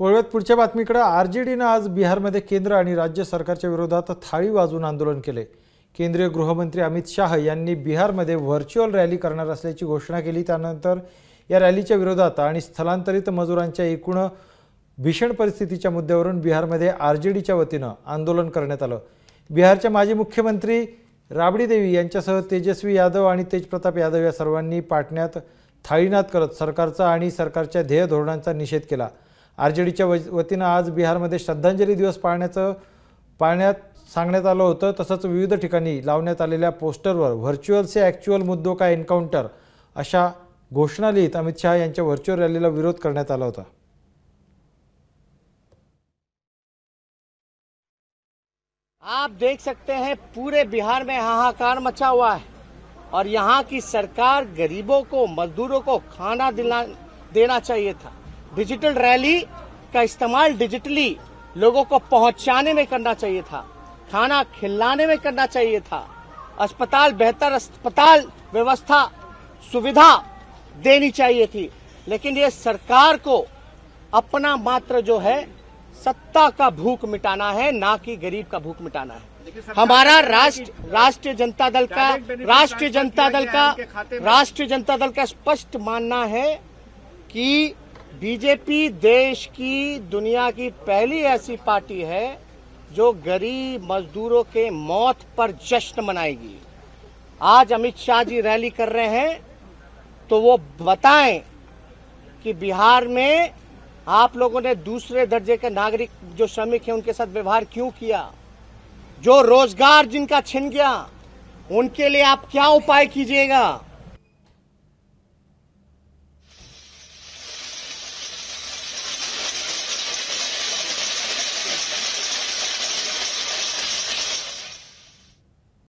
वळव्यात पुढच्या बातमीकडे R J डीनं आज बिहारमध्ये केंद्र आणि राज्य सरकारच्या विरोधात थाळी वाजवून आंदोलन केले केंद्रीय गृहमंत्री अमित शाह यांनी बिहारमध्ये व्हर्च्युअल रॅली करणार असल्याची घोषणा केली त्यानंतर या रॅलीच्या विरोधात आणि स्थलांतरित मजुरांच्या एकूण भीषण परिस्थितीच्या मुद्द्यावरून बिहारमध्ये आर जे डीच्या वतीनं आंदोलन करण्यात आलं बिहारच्या माजी मुख्यमंत्री राबडी देवी यांच्यासह तेजस्वी यादव आणि तेजप्रताप यादव या सर्वांनी पाटण्यात थाळीनाद करत सरकारचा आणि सरकारच्या ध्येय धोरणांचा निषेध केला आर जे डीच्या वतीनं आज बिहारमध्ये श्रद्धांजली दिवस पाळण्याचं पाळण्यात सांगण्यात आलं होतं विविध ठिकाणी लावण्यात आलेल्या पोस्टरवर से ॲक्च्युअल मुद्दों का एन्काउंटर अशा घोषणा लिहित अमित शाह वर्चुअल रैली रॅलीला विरोध करण्यात आप देख सकते हैं पूरे बिहार में हाहाकार मचा हुआ है और यहाँ की सरकार गरीबों को मजदूरों को खाना दिला देना चाहिए था डिजिटल रैली का इस्तेमाल डिजिटली लोगों को पहुंचाने में करना चाहिए था खाना खिलाने में करना चाहिए था अस्पताल बेहतर अस्पताल व्यवस्था सुविधा देनी चाहिए थी लेकिन ये सरकार को अपना मात्र जो है सत्ता का भूख मिटाना है ना कि गरीब का भूख मिटाना है हमारा राष्ट्र राष्ट्रीय जनता दल का राष्ट्रीय जनता दल का राष्ट्रीय जनता दल का स्पष्ट मानना है कि बीजेपी देश की दुनिया की पहली ऐसी पार्टी है जो गरीब मजदूरों के मौत पर जश्न मनाएगी आज अमित शाह जी रैली कर रहे हैं तो वो बताएं कि बिहार में आप लोगों ने दूसरे दर्जे के नागरिक जो श्रमिक हैं उनके साथ व्यवहार क्यों किया जो रोजगार जिनका छिन गया उनके लिए आप क्या उपाय कीजिएगा